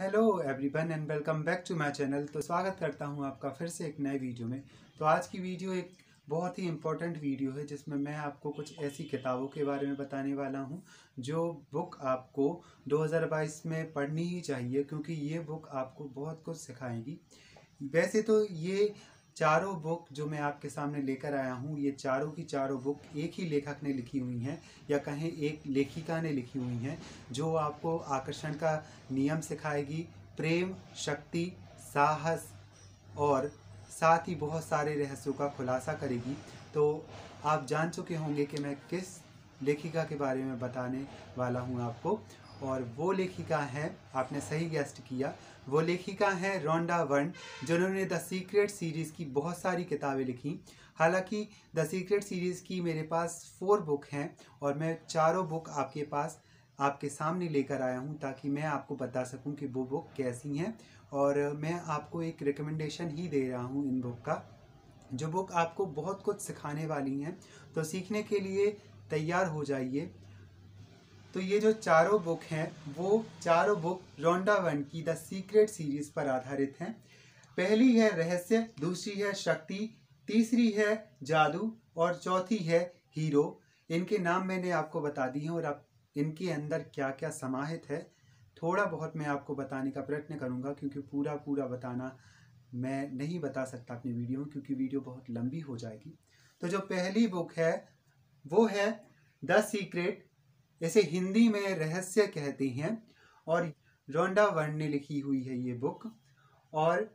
hello everyone and welcome back to my channel तो स्वागत करता हूं आपका फिर से एक नए वीडियो में तो आज की वीडियो एक बहुत ही इम्पोर्टेंट वीडियो है जिसमें मैं आपको कुछ ऐसी किताबों के बारे में बताने वाला हूं जो बुक आपको 2022 में पढ़नी ही चाहिए क्योंकि ये बुक आपको बहुत कुछ सिखाएगी वैसे तो ये चारों बुक जो मैं आपके सामने लेकर आया हूँ ये चारों की चारों बुक एक ही लेखक ने लिखी हुई हैं या कहें एक लेखिका ने लिखी हुई हैं जो आपको आकर्षण का नियम सिखाएगी प्रेम शक्ति साहस और साथ ही बहुत सारे रहस्यों का खुलासा करेगी तो आप जान चुके होंगे कि मैं किस लेखिका के बारे में बताने वाला हूँ आपको और वो लेखिका हैं आपने सही गेस्ट किया वो लेखिका हैं रोंडा वर्न जिन्होंने द सीक्रेट सीरीज़ की बहुत सारी किताबें लिखी हालांकि द सीक्रेट सीरीज़ की मेरे पास फोर बुक हैं और मैं चारों बुक आपके पास आपके सामने लेकर आया हूं ताकि मैं आपको बता सकूं कि वो बुक कैसी हैं और मैं आपको एक रिकमेंडेशन ही दे रहा हूं इन बुक का जो बुक आपको बहुत कुछ सिखाने वाली हैं तो सीखने के लिए तैयार हो जाइए तो ये जो चारों बुक हैं वो चारों बुक रोंडा वन की द सीक्रेट सीरीज पर आधारित हैं पहली है रहस्य दूसरी है शक्ति तीसरी है जादू और चौथी है हीरो इनके नाम मैंने आपको बता दिए हैं और आप इनके अंदर क्या क्या समाहित है थोड़ा बहुत मैं आपको बताने का प्रयत्न करूँगा क्योंकि पूरा पूरा बताना मैं नहीं बता सकता अपनी वीडियो में क्योंकि वीडियो बहुत लंबी हो जाएगी तो जो पहली बुक है वो है द सीक्रेट इसे हिंदी में रहस्य कहते हैं और रोंडा वर्ण ने लिखी हुई है ये बुक और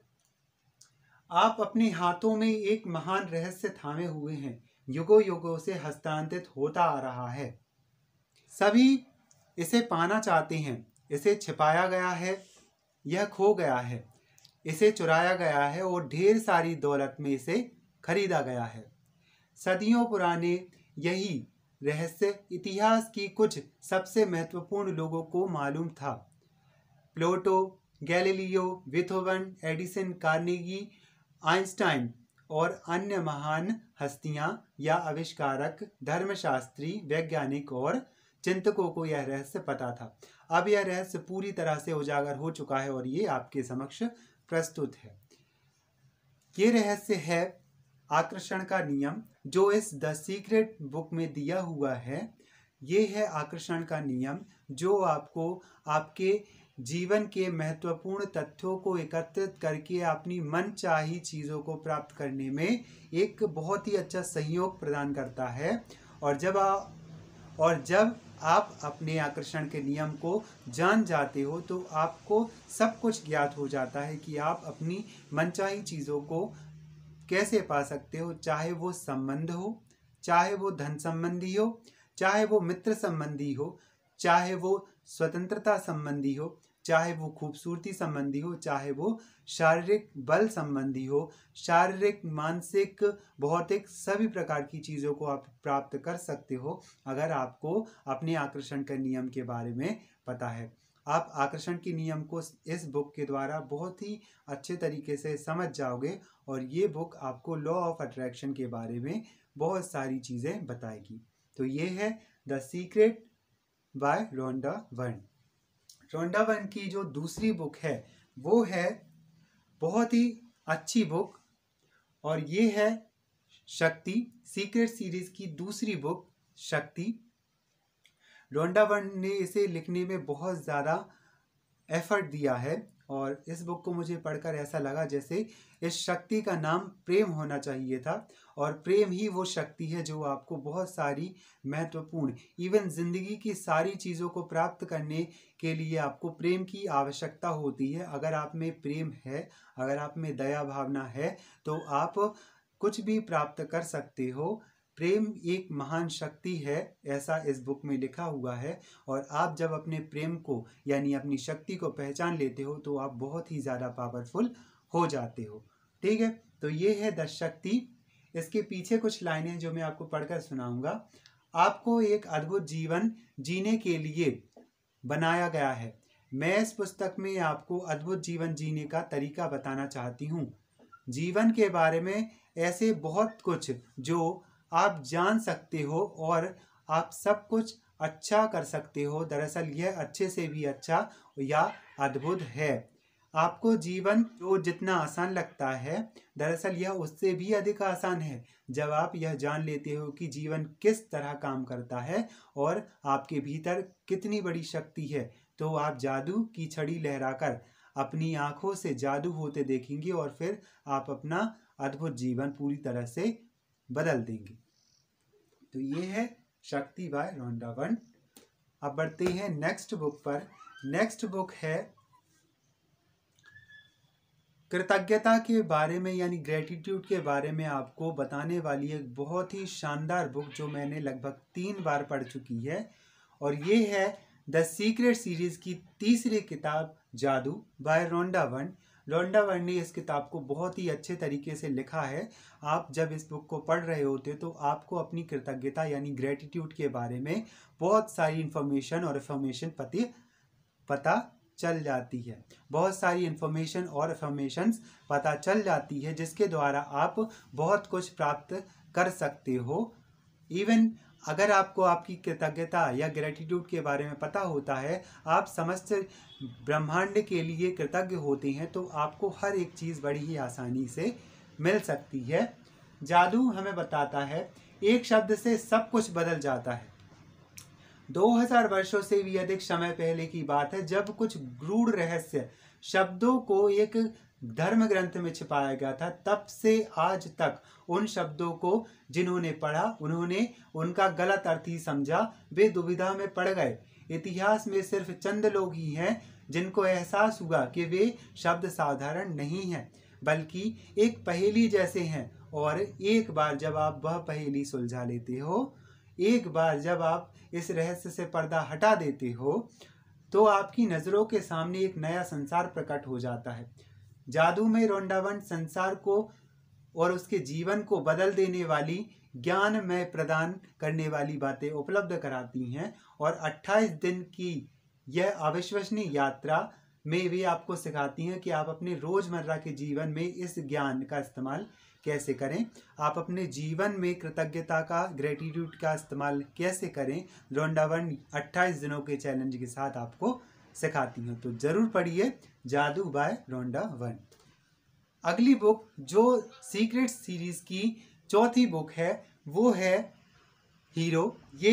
आप अपने हाथों में एक महान रहस्य थामे हुए हैं युगो युगो से हस्तांतरित होता आ रहा है सभी इसे पाना चाहते हैं इसे छिपाया गया है यह खो गया है इसे चुराया गया है और ढेर सारी दौलत में इसे खरीदा गया है सदियों पुराने यही रहस्य इतिहास की कुछ सबसे महत्वपूर्ण लोगों को मालूम था Plato Galileo Beethoven Edison Carnegie Einstein और अन्य महान हस्तियां या आविष्कारक धर्मशास्त्री वैज्ञानिक और चिंतकों को यह रहस्य पता था अब यह रहस्य पूरी तरह से उजागर हो चुका है और ये आपके समक्ष प्रस्तुत है ये रहस्य है आकर्षण का नियम जो इस द सीक्रेट बुक में दिया हुआ है ये है आकर्षण का नियम जो आपको आपके जीवन के महत्वपूर्ण तथ्यों को एकत्रित करके अपनी मन चाही चीज़ों को प्राप्त करने में एक बहुत ही अच्छा सहयोग प्रदान करता है और जब आ, और जब आप अपने आकर्षण के नियम को जान जाते हो तो आपको सब कुछ ज्ञात हो जाता है कि आप अपनी मनचाही चीज़ों को कैसे पा सकते हो चाहे वो संबंध हो चाहे वो धन संबंधी हो चाहे वो मित्र संबंधी हो चाहे वो स्वतंत्रता संबंधी हो चाहे वो खूबसूरती संबंधी हो चाहे वो शारीरिक बल संबंधी हो शारीरिक मानसिक भौतिक सभी प्रकार की चीज़ों को आप प्राप्त कर सकते हो अगर आपको अपने आकर्षण के नियम के बारे में पता है आप आकर्षण के नियम को इस बुक के द्वारा बहुत ही अच्छे तरीके से समझ जाओगे और ये बुक आपको लॉ ऑफ अट्रैक्शन के बारे में बहुत सारी चीज़ें बताएगी तो ये है the secret bye Rhonda one रोंडा वन की जो दूसरी बुक है वो है बहुत ही अच्छी बुक और ये है शक्ति सीक्रेट सीरीज़ की दूसरी बुक शक्ति लोंडावन ने इसे लिखने में बहुत ज़्यादा एफर्ट दिया है और इस बुक को मुझे पढ़कर ऐसा लगा जैसे इस शक्ति का नाम प्रेम होना चाहिए था और प्रेम ही वो शक्ति है जो आपको बहुत सारी महत्वपूर्ण इवन ज़िंदगी की सारी चीज़ों को प्राप्त करने के लिए आपको प्रेम की आवश्यकता होती है अगर आप में प्रेम है अगर आप में दया भावना है तो आप कुछ भी प्राप्त कर सकते हो प्रेम एक महान शक्ति है ऐसा इस बुक में लिखा हुआ है और आप जब अपने प्रेम को यानी अपनी शक्ति को पहचान लेते हो तो आप बहुत ही ज़्यादा पावरफुल हो जाते हो ठीक है तो ये है द शक्ति इसके पीछे कुछ लाइनें जो मैं आपको पढ़कर सुनाऊंगा आपको एक अद्भुत जीवन जीने के लिए बनाया गया है मैं इस पुस्तक में आपको अद्भुत जीवन जीने का तरीका बताना चाहती हूँ जीवन के बारे में ऐसे बहुत कुछ जो आप जान सकते हो और आप सब कुछ अच्छा कर सकते हो दरअसल यह अच्छे से भी अच्छा या अद्भुत है आपको जीवन जो जितना आसान लगता है दरअसल यह उससे भी अधिक आसान है जब आप यह जान लेते हो कि जीवन किस तरह काम करता है और आपके भीतर कितनी बड़ी शक्ति है तो आप जादू की छड़ी लहराकर अपनी आंखों से जादू होते देखेंगे और फिर आप अपना अद्भुत जीवन पूरी तरह से बदल देंगे तो ये है शक्ति बाय रोंडावन अब बढ़ते हैं नेक्स्ट बुक पर नेक्स्ट बुक है कृतज्ञता के बारे में यानी ग्रेटिट्यूड के बारे में आपको बताने वाली एक बहुत ही शानदार बुक जो मैंने लगभग तीन बार पढ़ चुकी है और ये है द सीक्रेट सीरीज़ की तीसरी किताब जादू बाय रोंडावन लोंडा वर्णी इस किताब को बहुत ही अच्छे तरीके से लिखा है आप जब इस बुक को पढ़ रहे होते तो आपको अपनी कृतज्ञता यानी ग्रेटिट्यूड के बारे में बहुत सारी इन्फॉर्मेशन और इफॉर्मेशन पति पता चल जाती है बहुत सारी इन्फॉर्मेशन और इफॉर्मेशन पता चल जाती है जिसके द्वारा आप बहुत कुछ प्राप्त कर सकते हो इवन अगर आपको आपकी कृतज्ञता या ग्रेटिट्यूड के बारे में पता होता है आप समस्त ब्रह्मांड के लिए कृतज्ञ होते हैं तो आपको हर एक चीज़ बड़ी ही आसानी से मिल सकती है जादू हमें बताता है एक शब्द से सब कुछ बदल जाता है 2000 वर्षों से भी अधिक समय पहले की बात है जब कुछ ग्रूढ़ रहस्य शब्दों को एक धर्म ग्रंथ में छिपाया गया था तब से आज तक उन शब्दों को जिन्होंने पढ़ा उन्होंने उनका गलत अर्थ ही समझा वे दुविधा में पड़ गए इतिहास में सिर्फ चंद लोग ही हैं जिनको एहसास हुआ कि वे शब्द साधारण नहीं हैं बल्कि एक पहेली जैसे हैं और एक बार जब आप वह पहेली सुलझा लेते हो एक बार जब आप इस रहस्य से पर्दा हटा देते हो तो आपकी नज़रों के सामने एक नया संसार प्रकट हो जाता है जादू में रोंडावन संसार को और उसके जीवन को बदल देने वाली ज्ञान में प्रदान करने वाली बातें उपलब्ध कराती हैं और 28 दिन की यह अविश्वसनीय यात्रा में भी आपको सिखाती हैं कि आप अपने रोज़मर्रा के जीवन में इस ज्ञान का इस्तेमाल कैसे करें आप अपने जीवन में कृतज्ञता का ग्रेटिट्यूड का इस्तेमाल कैसे करें रोंडावन 28 दिनों के चैलेंज के साथ आपको सिखाती हूँ तो ज़रूर पढ़िए जादू बाय रोंडा वन अगली बुक जो सीक्रेट सीरीज़ की चौथी बुक है वो है हीरो ये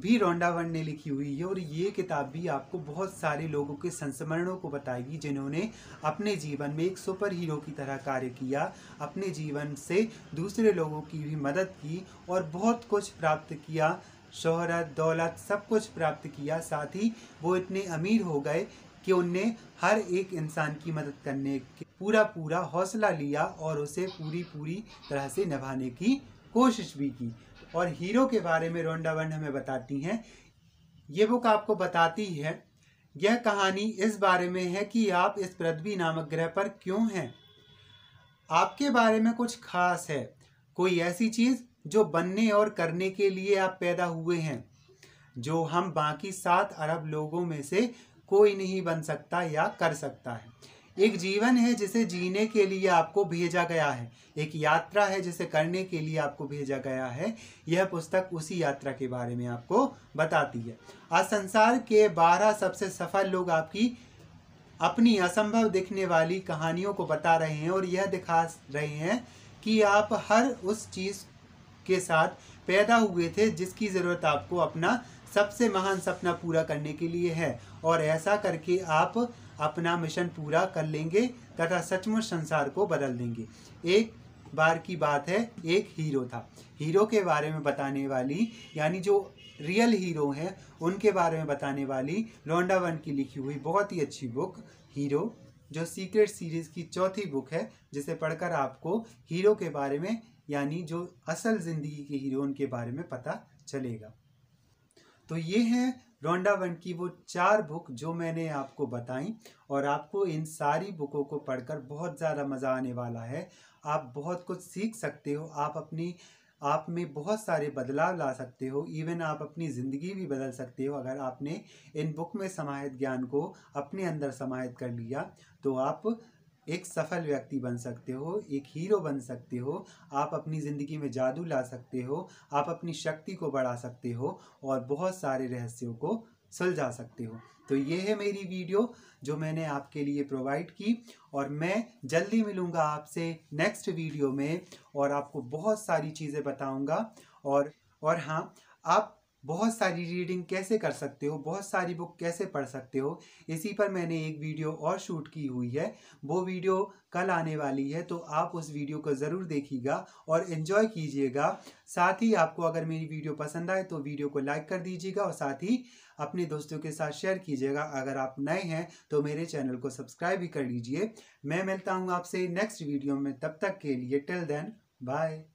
भी रोंडा वन ने लिखी हुई है और ये किताब भी आपको बहुत सारे लोगों के संस्मरणों को बताएगी जिन्होंने अपने जीवन में एक सुपर हीरो की तरह कार्य किया अपने जीवन से दूसरे लोगों की भी मदद की और बहुत कुछ प्राप्त किया शोहरत दौलत सब कुछ प्राप्त किया साथ ही वो इतने अमीर हो गए कि उनने हर एक इंसान की मदद करने के पूरा पूरा हौसला लिया और उसे पूरी पूरी तरह से निभाने की कोशिश भी की और हीरो के बारे में रोंडा वन हमें बताती हैं ये बुक आपको बताती है यह कहानी इस बारे में है कि आप इस पृथ्वी नामक ग्रह पर क्यों हैं आपके बारे में कुछ खास है कोई ऐसी चीज़ जो बनने और करने के लिए आप पैदा हुए हैं जो हम बाकी सात अरब लोगों में से कोई नहीं बन सकता या कर सकता है एक जीवन है जिसे जीने के लिए आपको भेजा गया है एक यात्रा है जिसे करने के लिए आपको भेजा गया है यह पुस्तक उसी यात्रा के बारे में आपको बताती है आज संसार के बारह सबसे सफल लोग आपकी अपनी असंभव दिखने वाली कहानियों को बता रहे हैं और यह दिखा रहे हैं कि आप हर उस चीज़ के साथ पैदा हुए थे जिसकी ज़रूरत आपको अपना सबसे महान सपना पूरा करने के लिए है और ऐसा करके आप अपना मिशन पूरा कर लेंगे तथा सचमुच संसार को बदल देंगे एक बार की बात है एक हीरो था हीरो के बारे में बताने वाली यानी जो रियल हीरो हैं उनके बारे में बताने वाली लौंडा वन की लिखी हुई बहुत ही अच्छी बुक हीरो जो सीक्रेट सीरीज़ की चौथी बुक है जिसे पढ़कर आपको हीरो के बारे में यानी जो असल ज़िंदगी के हीरो के बारे में पता चलेगा तो ये है रोंडा वन की वो चार बुक जो मैंने आपको बताई और आपको इन सारी बुकों को पढ़कर बहुत ज़्यादा मज़ा आने वाला है आप बहुत कुछ सीख सकते हो आप अपनी आप में बहुत सारे बदलाव ला सकते हो इवन आप अपनी ज़िंदगी भी बदल सकते हो अगर आपने इन बुक में समाहित ज्ञान को अपने अंदर समाहित कर लिया तो आप एक सफल व्यक्ति बन सकते हो एक हीरो बन सकते हो आप अपनी ज़िंदगी में जादू ला सकते हो आप अपनी शक्ति को बढ़ा सकते हो और बहुत सारे रहस्यों को सुलझा सकते हो तो ये है मेरी वीडियो जो मैंने आपके लिए प्रोवाइड की और मैं जल्दी मिलूँगा आपसे नेक्स्ट वीडियो में और आपको बहुत सारी चीज़ें बताऊँगा और और हाँ आप बहुत सारी रीडिंग कैसे कर सकते हो बहुत सारी बुक कैसे पढ़ सकते हो इसी पर मैंने एक वीडियो और शूट की हुई है वो वीडियो कल आने वाली है तो आप उस वीडियो को ज़रूर देखिएगा और इन्जॉय कीजिएगा साथ ही आपको अगर मेरी वीडियो पसंद आए तो वीडियो को लाइक कर दीजिएगा और साथ ही अपने दोस्तों के साथ शेयर कीजिएगा अगर आप नए हैं तो मेरे चैनल को सब्सक्राइब भी कर लीजिए मैं मिलता हूँ आपसे नेक्स्ट वीडियो में तब तक के लिए टिल देन बाय